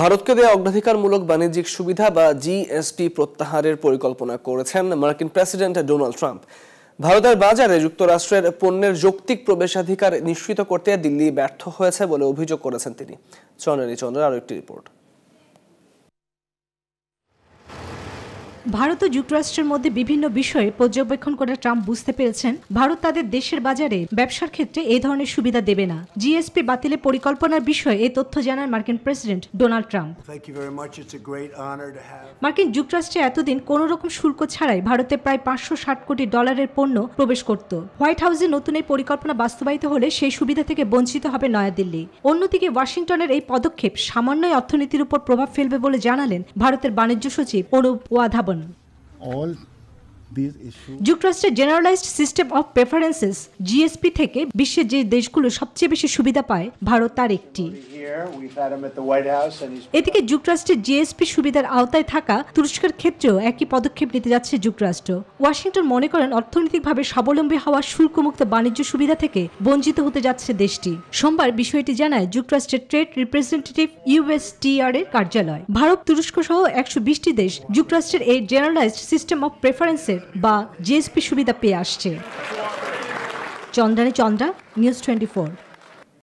ভারতকে দেয়া অগ্রাধিকারমূলক বাণিজ্যিক সুবিধা বা জিএসটি প্রত্যাহারের পরিকল্পনা করেছেন মার্কিন প্রেসিডেন্ট ডোনাল্ড ট্রাম্প ভারতের বাজারে যুক্তরাষ্ট্রের পণ্যের যৌক্তিক প্রবেশাধিকার নিশ্চিত করতে দিল্লি ব্যর্থ হয়েছে বলে অভিযোগ করেছেন তিনি চন্দ্রী চন্দ্র আরও একটি রিপোর্ট ভারত ও যুক্তরাষ্ট্রের মধ্যে বিভিন্ন বিষয়ে পর্যবেক্ষণ করে ট্রাম্প বুঝতে পেরেছেন ভারত তাদের দেশের বাজারে ব্যবসার ক্ষেত্রে এই ধরনের সুবিধা দেবে না জিএসপি বাতিলের পরিকল্পনার বিষয়ে এই তথ্য জানান মার্কিন প্রেসিডেন্ট ডোনাল্ড ট্রাম্প মার্কিন যুক্তরাষ্ট্রে এতদিন কোন রকম শুল্ক ছাড়াই ভারতে প্রায় পাঁচশো ষাট কোটি ডলারের পণ্য প্রবেশ করত হোয়াইট হাউসে নতুন এই পরিকল্পনা বাস্তবায়িত হলে সেই সুবিধা থেকে বঞ্চিত হবে নয়াদিল্লি অন্যদিকে ওয়াশিংটনের এই পদক্ষেপ সামান্যই অর্থনীতির উপর প্রভাব ফেলবে বলে জানালেন ভারতের বাণিজ্য সচিব অরূপ ওয়াধাবন all যুক্তরাষ্ট্রের generalised system of preferences GSP থেকে বিশ্বের যে দেশগুলো সবচেয়ে বেশি সুবিধা পায় ভারত তার একটি এদিকে যুক্তরাষ্ট্রের জিএসপি সুবিধার আওতায় থাকা তুরস্কের ক্ষেত্রেও একই পদক্ষেপ নিতে যাচ্ছে যুক্তরাষ্ট্র ওয়াশিংটন মনে করেন অর্থনৈতিকভাবে স্বাবলম্বী হওয়া শুল্কমুক্ত বাণিজ্য সুবিধা থেকে বঞ্চিত হতে যাচ্ছে দেশটি সোমবার বিষয়টি জানায় যুক্তরাষ্ট্রের ট্রেড রিপ্রেজেন্টেটিভ ইউএসটিআর এর কার্যালয় ভারত তুরস্ক সহ একশো বিশটি দেশ যুক্তরাষ্ট্রের এই জেনারেলাইজড সিস্টেম অফ প্রেফারেন্সে বা জিএসপি সুবিধা পেয়ে আসছে চন্দ্রানী চন্দ্রা নিউজ টোয়েন্টি